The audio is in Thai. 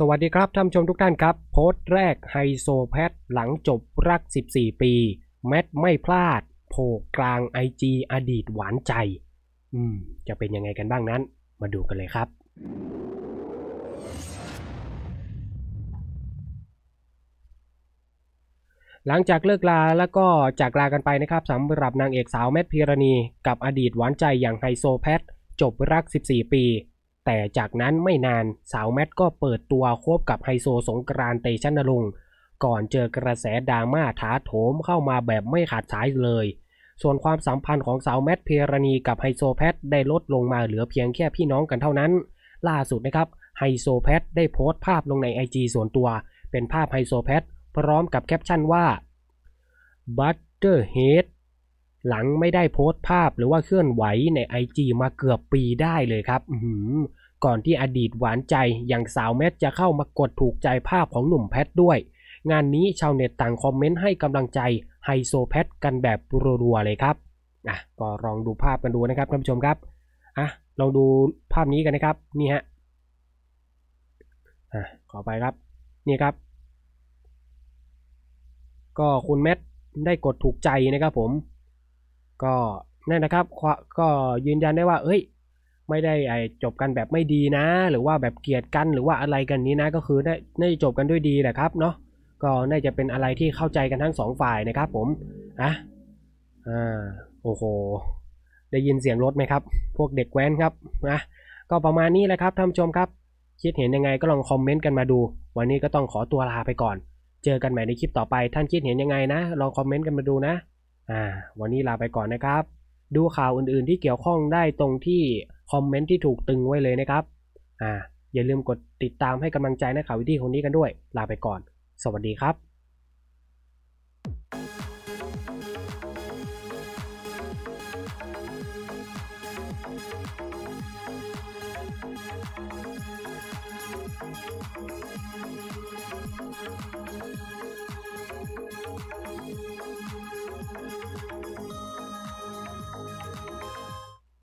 สวัสดีครับท่านชมทุกท่านครับโพสต์แรกไฮโซแพทหลังจบรัก 14 ปี แมทไม่พลาดโผล่กลางไอจีอดีตหวานใจอืมจะเป็นยังไงกันบ้างนั้นมาดูกันเลยครับ หลังจากเลิกลาแล้วก็จากลากันไปนะครับสำหรับนางเอกสาวแมทพีรณี กับอดีตหวานใจอย่างไฮโซแพทจบรัก 14 ปีแต่จากนั้นไม่นาน สาวแมทก็เปิดตัวควบกับไฮโซสงกรานเตชันลุงก่อนเจอกระแสดราม่าถาโถมเข้ามาแบบไม่ขาดสายเลย ส่วนความสัมพันธ์ของสาวแมทเพรณีกับไฮโซแพทได้ลดลงมาเหลือเพียงแค่พี่น้องกันเท่านั้น ล่าสุดนะครับไฮโซแพทได้โพสต์ภาพลงในไอจีส่วนตัว เป็นภาพไฮโซแพทพร้อมกับแคปชั่นว่า Butterhead หลังไม่ได้โพสต์ภาพหรือว่าเคลื่อนไหวในไอจมาเกือบปีได้เลยครับ ก่อนที่อดีตหวานใจอย่างสาวแมทจะเข้ามากดถูกใจภาพของหนุ่มแพทด้วย งานนี้ชาวเน็ตต่างคอมเมนต์ให้กำลังใจไฮโซแพทกันแบบรัวๆเลยครับอ่ะก็ลองดูภาพกันดูนะครับท่านผู้ชมครับอ่ะลองดูภาพนี้กันนะครับ นี่ฮะอ่ะขอไปครับนี่ครับ ก็คุณแมทได้กดถูกใจนะครับผมก็นั่นนะครับก็ยืนยันได้ว่า เอ้ย ไม่ได้ไอจบกันแบบไม่ดีนะ หรือว่าแบบเกลียดกันหรือว่าอะไรกันนี้นะ ก็คือได้ได้จบกันด้วยดีแหละครับเนาะก็น่าจะเป็นอะไรที่เข้าใจกันทั้งสองฝ่ายนะครับผมอ่ะอ่าโอ้โหได้ยินเสียงรถไหมครับ พวกเด็กแว้นครับนะก็ประมาณนี้แหละครับท่านผู้ชมครับ คิดเห็นยังไงก็ลองคอมเมนต์กันมาดู วันนี้ก็ต้องขอตัวลาไปก่อน เจอกันใหม่ในคลิปต่อไป ท่านคิดเห็นยังไงนะลองคอมเมนต์กันมาดูนะอ่าวันนี้ลาไปก่อนนะครับ ดูข่าวอื่นๆที่เกี่ยวข้องได้ตรงที่คอมเมนต์ที่ถูกตึงไว้เลยนะครับอ่าอย่าลืมกดติดตามให้กำลังใจนะข่าววิธีคนนี้กันด้วย ลาไปก่อน สวัสดีครับ